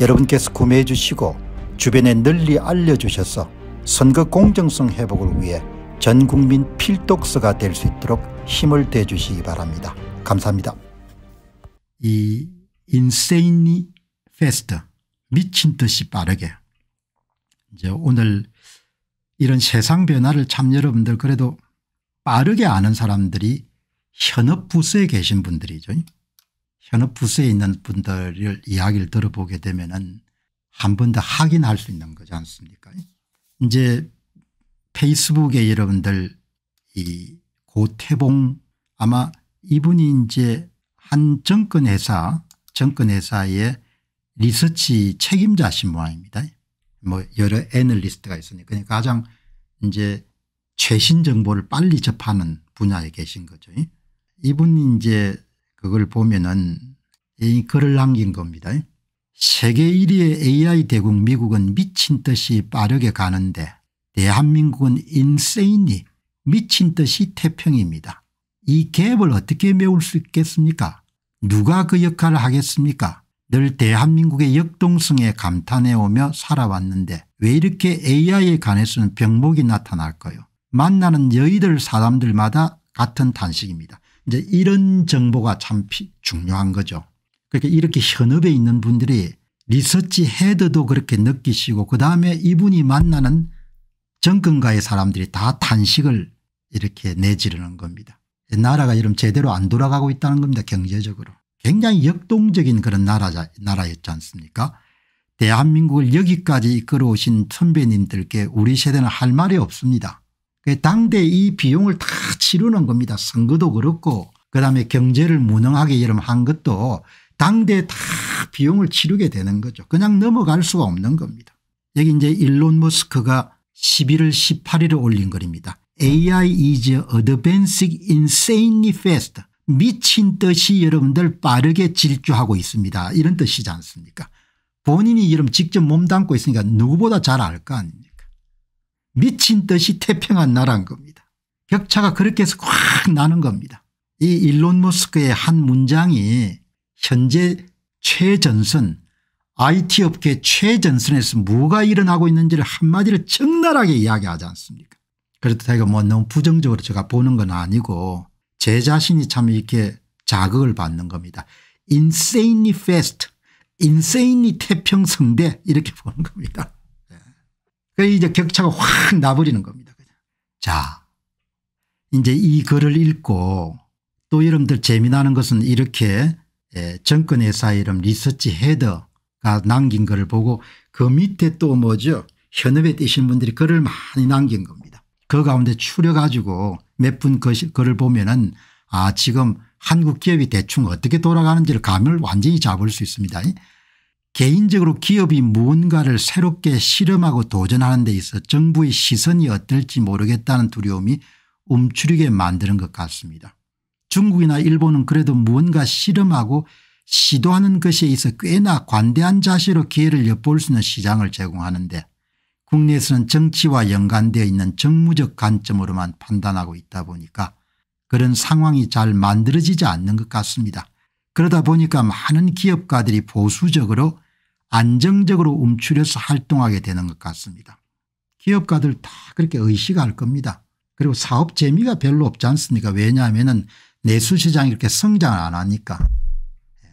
여러분께서 구매해 주시고 주변에 널리 알려주셔서 선거 공정성 회복을 위해 전국민 필독서가 될 수 있도록 힘을 대주시기 바랍니다. 감사합니다. 이 인세인이 페스트 미친 듯이 빠르게 이제 오늘 이런 세상 변화를 참 여러분들 그래도 빠르게 아는 사람들이 현업 부서에 계신 분들이죠. 현업 부서에 있는 분들을 이야기를 들어보게 되면은 한 번 더 확인할 수 있는 거지 않습니까 이제 페이스북에 여러분들 이 고태봉 아마 이분이 이제 한 정권회사 정권회사의 리서치 책임자신 모양입니다. 뭐 여러 애널리스트가 있으니까 그러니까 가장 이제 최신 정보를 빨리 접하는 분야에 계신 거죠. 이분이 이제 그걸 보면은 이 글을 남긴 겁니다. 세계 1위의 AI 대국 미국은 미친 듯이 빠르게 가는데 대한민국은 인세인이 미친 듯이 태평입니다. 이 갭을 어떻게 메울 수 있겠습니까? 누가 그 역할을 하겠습니까? 늘 대한민국의 역동성에 감탄해오며 살아왔는데 왜 이렇게 AI에 관해서는 병목이 나타날까요? 만나는 여의들 사람들마다 같은 탄식입니다. 이제 이런 정보가 참 중요한 거죠. 그러니까 이렇게 현업에 있는 분들이 리서치 헤드도 그렇게 느끼시고 그다음에 이분이 만나는 정권가의 사람들이 다 탄식을 이렇게 내지르는 겁니다. 나라가 이런 제대로 안 돌아가고 있다는 겁니다. 경제적으로. 굉장히 역동적인 그런 나라, 나라였지 않습니까 대한민국을 여기까지 이끌어오신 선배님들께 우리 세대는 할 말이 없습니다. 예, 당대 이 비용을 다 치르는 겁니다. 선거도 그렇고 그다음에 경제를 무능하게 이름 한 것도 당대 다 비용을 치르게 되는 거죠. 그냥 넘어갈 수가 없는 겁니다. 여기 이제 일론 머스크가 11월 18일에 올린 글입니다. AI is advancing insanely fast. 미친 뜻이 여러분들 빠르게 질주하고 있습니다. 이런 뜻이지 않습니까 본인이 이름 직접 몸담고 있으니까 누구보다 잘 알 거 아닙니까 미친 듯이 태평한 나라인 겁니다. 격차가 그렇게 해서 확 나는 겁니다. 이 일론 머스크의 한 문장이 현재 최전선 IT 업계 최전선에서 뭐가 일어나고 있는지를 한마디로 적나라하게 이야기하지 않습니까 그렇다 제가 뭐 너무 부정적으로 제가 보는 건 아니고 제 자신이 참 이렇게 자극을 받는 겁니다. insanely fast, insanely 태평성대 이렇게 보는 겁니다. 그래서 그러니까 이제 격차가 확 나버리는 겁니다. 자 이제 이 글을 읽고 또 여러분들 재미나는 것은 이렇게 예, 정권회사 이름 리서치 헤더가 남긴 글을 보고 그 밑에 또 뭐죠 현업에 뛰신 분들이 글을 많이 남긴 겁니다. 그 가운데 추려 가지고 몇분 그 글을 보면은 아 지금 한국 기업이 대충 어떻게 돌아가는지를 감을 완전히 잡을 수 있습니다. 개인적으로 기업이 무언가를 새롭게 실험하고 도전하는 데 있어 정부의 시선이 어떨지 모르겠다는 두려움이 움츠리게 만드는 것 같습니다. 중국이나 일본은 그래도 무언가 실험하고 시도하는 것에 있어 꽤나 관대한 자세로 기회를 엿볼 수 있는 시장을 제공하는데 국내에서는 정치와 연관되어 있는 정무적 관점으로만 판단하고 있다 보니까 그런 상황이 잘 만들어지지 않는 것 같습니다. 그러다 보니까 많은 기업가들이 보수적으로 안정적으로 움츠려서 활동하게 되는 것 같습니다. 기업가들 다 그렇게 의식할 겁니다. 그리고 사업 재미가 별로 없지 않습니까 왜냐하면 내수시장이 이렇게 성장을 안 하니까. 예.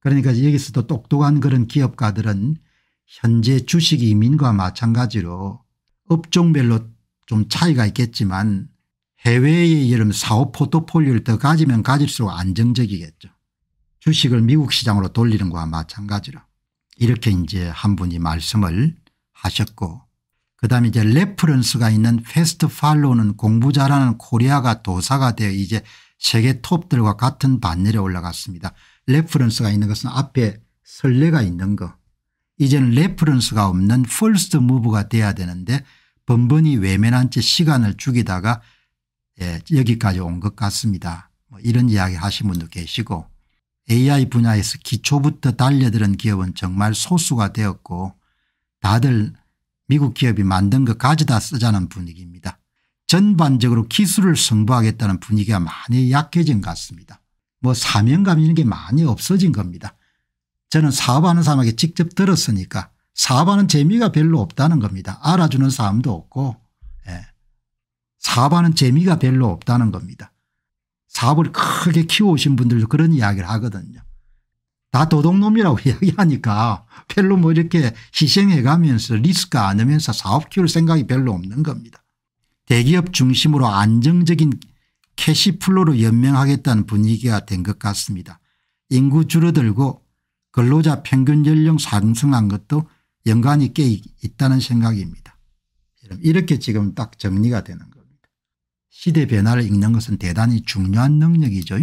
그러니까 여기서도 똑똑한 그런 기업가들은 현재 주식 이민과 마찬가지로 업종별로 좀 차이가 있겠지만 해외의 이런 사업 포트폴리오를 더 가지면 가질수록 안정적이겠죠. 주식을 미국 시장으로 돌리는 것과 마찬가지로. 이렇게 이제 한 분이 말씀을 하셨고 그다음에 이제 레퍼런스가 있는 페스트 팔로우는 공부 잘하는 코리아가 도사가 되어 이제 세계 톱들과 같은 반열에 올라갔습니다. 레퍼런스가 있는 것은 앞에 설레가 있는 거 이제는 레퍼런스가 없는 퍼스트 무브가 돼야 되는데 번번이 외면한 채 시간을 죽이다가 예, 여기까지 온 것 같습니다. 뭐 이런 이야기 하신 분도 계시고 AI 분야에서 기초부터 달려드는 기업은 정말 소수가 되었고 다들 미국 기업이 만든 것 가져다 쓰자는 분위기입니다. 전반적으로 기술을 승부하겠다는 분위기가 많이 약해진 것 같습니다. 뭐 사명감 이런 게 많이 없어진 겁니다. 저는 사업하는 사람에게 직접 들었으니까 사업하는 재미가 별로 없다는 겁니다. 알아주는 사람도 없고 예. 사업하는 재미가 별로 없다는 겁니다. 사업을 크게 키워오신 분들도 그런 이야기를 하거든요. 다 도둑놈이라고 이야기하니까 별로 뭐 이렇게 희생해가면서 리스크 안으면서 사업 키울 생각이 별로 없는 겁니다. 대기업 중심으로 안정적인 캐시플로로 연명하겠다는 분위기가 된 것 같습니다. 인구 줄어들고 근로자 평균 연령 상승한 것도 연관이 꽤 있다는 생각입니다. 이렇게 지금 딱 정리가 되는 겁니다. 시대 변화를 읽는 것은 대단히 중요한 능력이죠.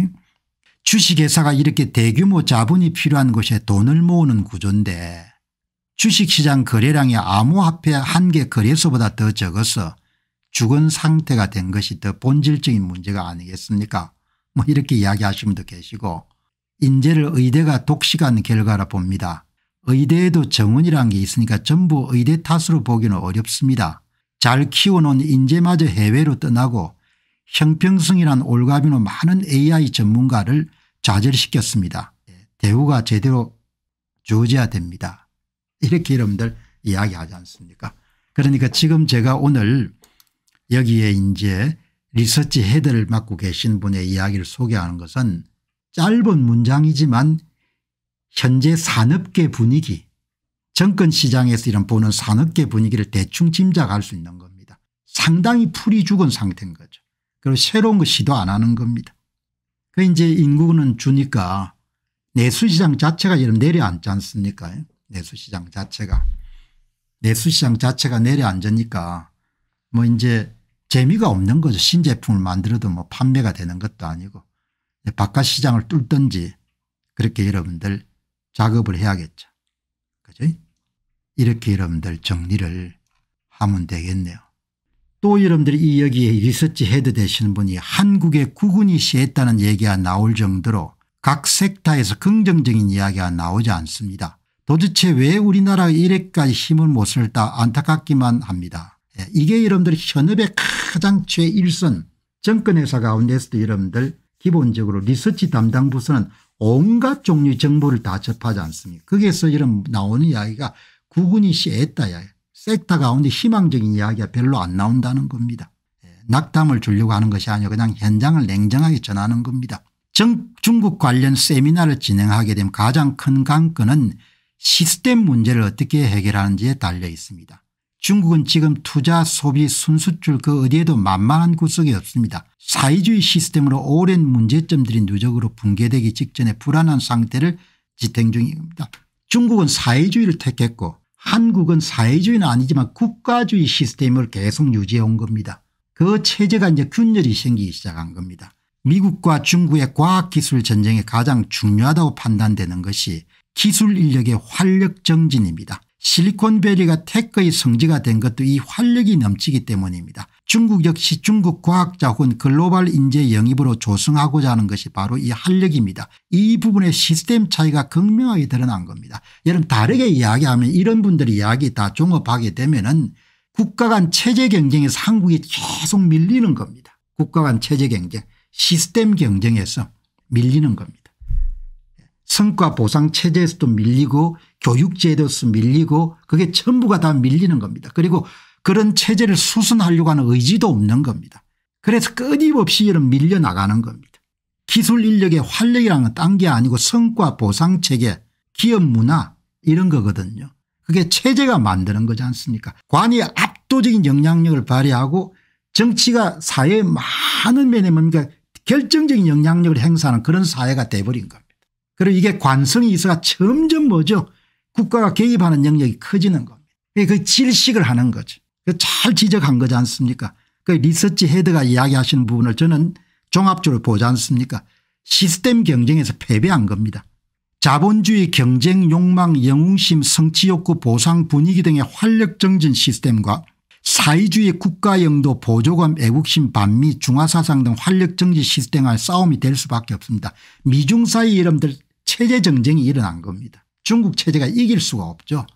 주식회사가 이렇게 대규모 자본이 필요한 곳에 돈을 모으는 구조인데 주식시장 거래량이 암호화폐 한 개 거래소보다 더 적어서 죽은 상태가 된 것이 더 본질적인 문제가 아니겠습니까 뭐 이렇게 이야기하시는 분도 계시고 인재를 의대가 독식한 결과라 봅니다. 의대에도 정원이란 게 있으니까 전부 의대 탓으로 보기는 어렵습니다. 잘 키워놓은 인재마저 해외로 떠나고 형평성이란 올가비로 많은 AI 전문가를 좌절시켰습니다. 예, 대우가 제대로 주어져야 됩니다. 이렇게 여러분들 이야기하지 않습니까 그러니까 지금 제가 오늘 여기에 이제 리서치 헤드를 맡고 계신 분의 이야기를 소개하는 것은 짧은 문장이지만 현재 산업계 분위기 정권 시장에서 이런 보는 산업계 분위기를 대충 짐작할 수 있는 겁니다. 상당히 풀이 죽은 상태인 거죠. 그리 새로운 거 시도 안 하는 겁니다. 그 이제 인구는 주니까 내수시장 자체가 지금 내려앉지 않습니까 내수시장 자체가. 내수시장 자체가 내려앉으니까 뭐 이제 재미가 없는 거죠. 신제품을 만들어도 뭐 판매가 되는 것도 아니고 바깥 시장을 뚫든지 그렇게 여러분들 작업을 해야겠죠. 그죠? 이렇게 여러분들 정리를 하면 되겠네요. 또 여러분들이 이 여기에 리서치 헤드 되시는 분이 한국의 구군이 시했다는 얘기가 나올 정도로 각섹터에서 긍정적인 이야기가 나오지 않습니다. 도대체 왜 우리나라가 이래까지 힘을 못 쓸까 안타깝기만 합니다. 예, 이게 여러분들 현업의 가장 최일선 정권회사 가운데서도 여러분들 기본적으로 리서치 담당 부서는 온갖 종류의 정보를 다 접하지 않습니까 거기에서 이런 나오는 이야기가 구군이 시했다 이야기 예. 섹터 가운데 희망적인 이야기가 별로 안 나온다는 겁니다. 예, 낙담을 주려고 하는 것이 아니라 그냥 현장을 냉정하게 전하는 겁니다. 정, 중국 관련 세미나를 진행하게 되면 가장 큰 관건은 시스템 문제를 어떻게 해결하는지에 달려 있습니다. 중국은 지금 투자 소비 순수출 그 어디에도 만만한 구석이 없습니다. 사회주의 시스템으로 오랜 문제점들이 누적으로 붕괴되기 직전에 불안한 상태를 지탱 중입니다. 중국은 사회주의를 택했고 한국은 사회주의는 아니지만 국가주의 시스템을 계속 유지해 온 겁니다. 그 체제가 이제 균열이 생기기 시작한 겁니다. 미국과 중국의 과학기술 전쟁에 가장 중요하다고 판단되는 것이 기술 인력의 활력 정진입니다. 실리콘밸리가 테크의 성지가 된 것도 이 활력이 넘치기 때문입니다. 중국 역시 중국 과학자 혹은 글로벌 인재 영입으로 조성하고자 하는 것이 바로 이 활력입니다. 이 부분의 시스템 차이가 극명하게 드러난 겁니다. 여러분 다르게 이야기하면 이런 분들이 이야기 다종합하게 되면 은 국가 간 체제 경쟁에서 한국이 계속 밀리는 겁니다. 국가 간 체제 경쟁 시스템 경쟁에서 밀리는 겁니다. 성과 보상 체제에서도 밀리고 교육제도에서 밀리고 그게 전부가 다 밀리는 겁니다. 그리고 그런 체제를 수순하려고 하는 의지도 없는 겁니다. 그래서 끊임없이 이런 밀려나가는 겁니다. 기술 인력의 활력이라는 건 딴 게 아니고 성과 보상 체계 기업 문화 이런 거거든요. 그게 체제가 만드는 거지 않습니까 관이 압도적인 영향력을 발휘하고 정치가 사회의 많은 면에 뭡니까 결정적인 영향력을 행사하는 그런 사회가 돼버린 겁니다. 그리고 이게 관성이 있어가 점점 뭐죠 국가가 개입하는 영역이 커지는 겁니다. 그 질식을 하는 거죠. 그 잘 지적한 거지 않습니까 그 리서치 헤드가 이야기하시는 부분을 저는 종합적으로 보지 않습니까 시스템 경쟁에서 패배한 겁니다. 자본주의 경쟁 욕망 영웅심 성취욕구 보상 분위기 등의 활력정진 시스템과 사회주의 국가영도 보조금 애국심 반미 중화사상 등 활력정지 시스템과의 싸움이 될 수밖에 없습니다. 미중 사이 이름들 체제 정쟁이 일어난 겁니다. 중국 체제가 이길 수가 없죠.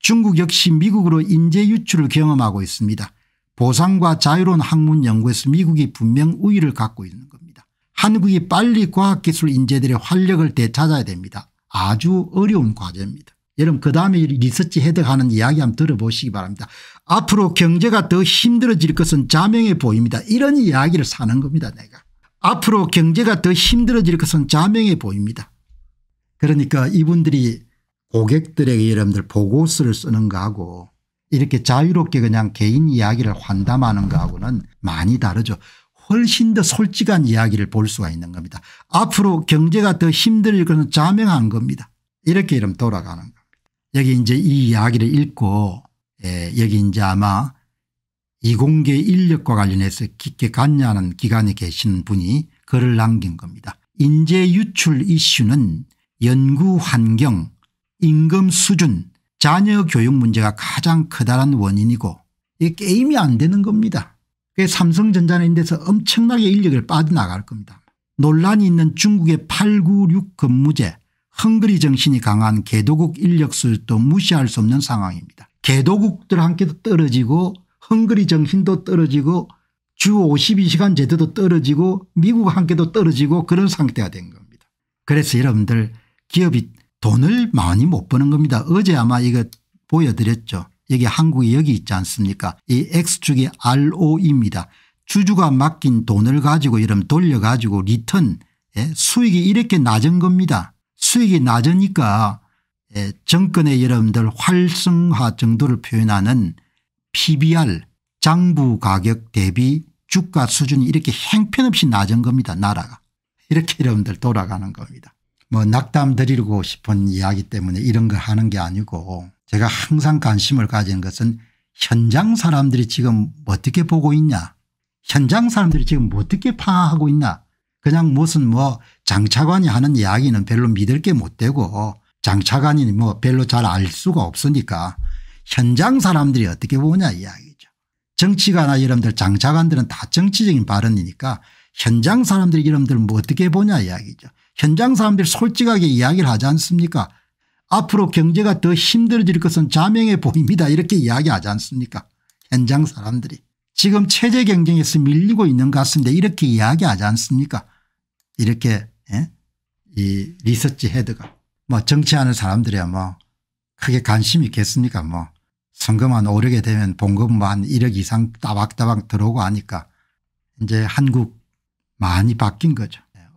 중국 역시 미국으로 인재 유출을 경험하고 있습니다. 보상과 자유로운 학문 연구에서 미국이 분명 우위를 갖고 있는 겁니다. 한국이 빨리 과학기술 인재들의 활력을 되찾아야 됩니다. 아주 어려운 과제입니다. 여러분 그 다음에 리서치 헤드하는 이야기 한번 들어보시기 바랍니다. 앞으로 경제가 더 힘들어질 것은 자명해 보입니다. 이런 이야기를 사는 겁니다 내가. 앞으로 경제가 더 힘들어질 것은 자명해 보입니다. 그러니까 이분들이 고객들에게 여러분들 보고서를 쓰는 거하고 이렇게 자유롭게 그냥 개인 이야기를 환담하는 거하고는 많이 다르죠. 훨씬 더 솔직한 이야기를 볼 수가 있는 겁니다. 앞으로 경제가 더 힘들 것은 자명한 겁니다. 이렇게 이름 돌아가는 겁니다. 여기 이제 이 이야기를 읽고 예, 여기 이제 아마 이공계 인력과 관련해서 깊게 관여하는 기관에 계신 분이 글을 남긴 겁니다. 인재 유출 이슈는 연구 환경, 임금 수준, 자녀 교육 문제가 가장 커다란 원인이고 이 게임이 안 되는 겁니다. 그게 삼성전자는 데서 엄청나게 인력을 빠져나갈 겁니다. 논란이 있는 중국의 896 근무제 헝그리 정신이 강한 개도국 인력수도 무시할 수 없는 상황입니다. 개도국들 함께도 떨어지고 헝그리 정신도 떨어지고 주 52시간 제도도 떨어지고 미국 함께도 떨어지고 그런 상태가 된 겁니다. 그래서 여러분들 기업이 돈을 많이 못 버는 겁니다. 어제 아마 이거 보여드렸죠. 여기 한국이 여기 있지 않습니까 이 X축이 RO입니다. 주주가 맡긴 돈을 가지고 이름 돌려가지고 리턴 예? 수익이 이렇게 낮은 겁니다. 수익이 낮으니까 예? 정권의 여러분들 활성화 정도를 표현하는 PBR 장부 가격 대비 주가 수준이 이렇게 행편없이 낮은 겁니다. 나라가. 이렇게 여러분들 돌아가는 겁니다. 뭐 낙담 드리고 싶은 이야기 때문에 이런 걸 하는 게 아니고 제가 항상 관심을 가진 것은 현장 사람들이 지금 어떻게 보고 있냐 현장 사람들이 지금 어떻게 파하고 악있냐 그냥 무슨 뭐 장차관이 하는 이야기는 별로 믿을 게 못 되고 장차관이 뭐 별로 잘 알 수가 없으니까 현장 사람들이 어떻게 보냐 이야기죠. 정치가나 여러분들 장차관들은 다 정치적인 발언이니까 현장 사람들이 여러분들 뭐 어떻게 보냐 이야기죠. 현장 사람들이 솔직하게 이야기를 하지 않습니까 앞으로 경제가 더 힘들어질 것은 자명해 보입니다 이렇게 이야기하지 않습니까 현장 사람들이 지금 체제 경쟁에서 밀리고 있는 것같습니 이렇게 이야기하지 않습니까 이렇게 예? 이 리서치 헤드가 뭐 정치하는 사람들이야 뭐 크게 관심이 있겠습니까 뭐 선거만 오르게 되면 봉급만 1억 이상 따박따박 들어오고 하니까 이제 한국 많이 바뀐 거죠.